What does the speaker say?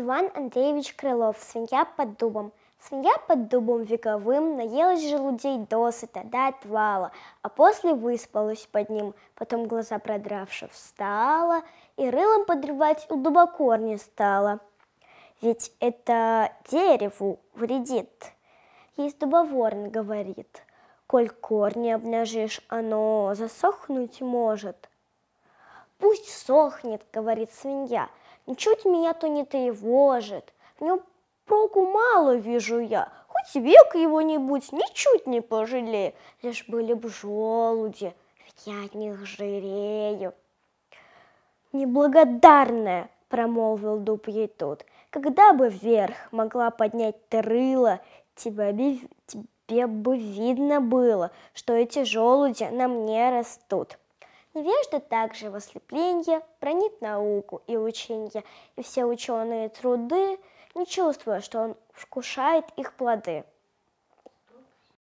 Иван Андреевич Крылов «Свинья под дубом». Свинья под дубом вековым наелась желудей досыта до отвала, а после выспалась под ним, потом глаза продравши встала и рылом подрывать у дуба корни стала. Ведь это дереву вредит. Есть дубоворон, говорит, коль корни обнажишь, оно засохнуть может. Пусть сохнет, говорит свинья, — Ничуть меня то не тревожит. В нем проку мало вижу я. Хоть век его-нибудь ничуть не пожалею. Лишь были б желуди, ведь я от них жирею. Неблагодарная, промолвил дуб ей тут, когда бы вверх могла поднять ты рыло, тебя тебе бы видно было, что эти желуди на мне растут. Невежда также в ослепленье проник науку и ученье, и все ученые труды, не чувствуя, что он вкушает их плоды.